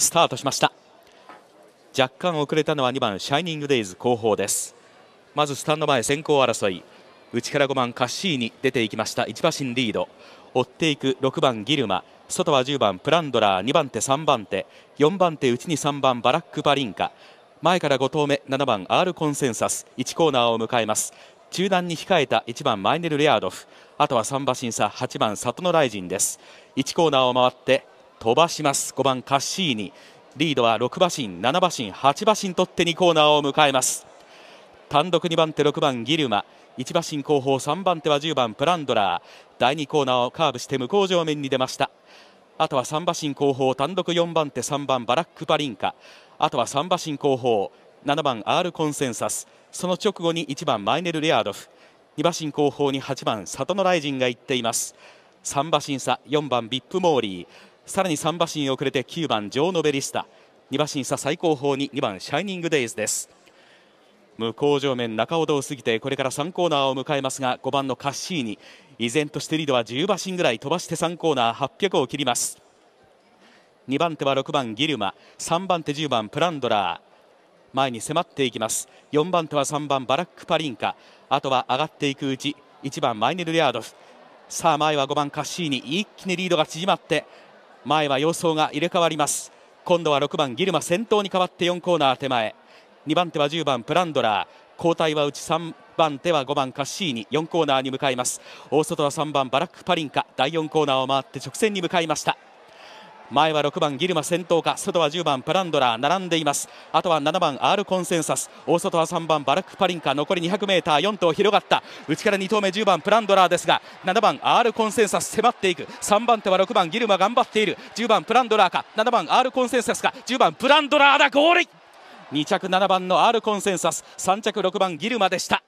スタートしました若干遅れたのは2番シャイニングデイズ後方ですまずスタンド前先行争い内から5番カッシーに出ていきました1馬身リード追っていく6番ギルマ外は10番プランドラー2番手3番手4番手内に3番バラック・パリンカ前から5投目7番アール・コンセンサス1コーナーを迎えます中段に控えた1番マイネル・レアードフあとは3馬身差8番里野ライジンです1コーナーを回って飛ばします5番カッシーニリードは6馬身7馬身8馬身取って2コーナーを迎えます単独2番手6番ギルマ1馬身後方3番手は10番プランドラー第2コーナーをカーブして向こう上面に出ましたあとは3馬身後方単独4番手3番バラック・パリンカあとは3馬身後方7番アール・コンセンサスその直後に1番マイネル・レアードフ2馬身後方に8番サトノライジンが行っています3馬身差4番ビップ・モーリーさらに3馬身遅れて9番ジョーノベリスタ2馬身差最高峰に2番シャイニングデイズです向こう上面中ほどを過ぎてこれから3コーナーを迎えますが5番のカッシーニ依然としてリードは10馬身ぐらい飛ばして3コーナー800を切ります2番手は6番ギルマ3番手10番プランドラー前に迫っていきます4番手は3番バラック・パリンカあとは上がっていくうち1番マイネル・リアードフさあ前は5番カッシーニ一気にリードが縮まって前は様相が入れ替わります今度は6番ギルマ先頭に代わって4コーナー手前2番手は10番プランドラー交代はうち3番手は5番カッシーニ4コーナーに向かいます大外は3番バラック・パリンカ第4コーナーを回って直線に向かいました前は6番ギルマ先頭か外は10番プランドラ並んでいますあとは7番アールコンセンサス大外は3番バラック・パリンカ残り 200m4 頭広がった内から2頭目10番プランドラーですが7番アールコンセンサス迫っていく3番手は6番ギルマ頑張っている10番プランドラーか7番アールコンセンサスか10番プランドラーだゴール2着7番のアールコンセンサス3着6番ギルマでした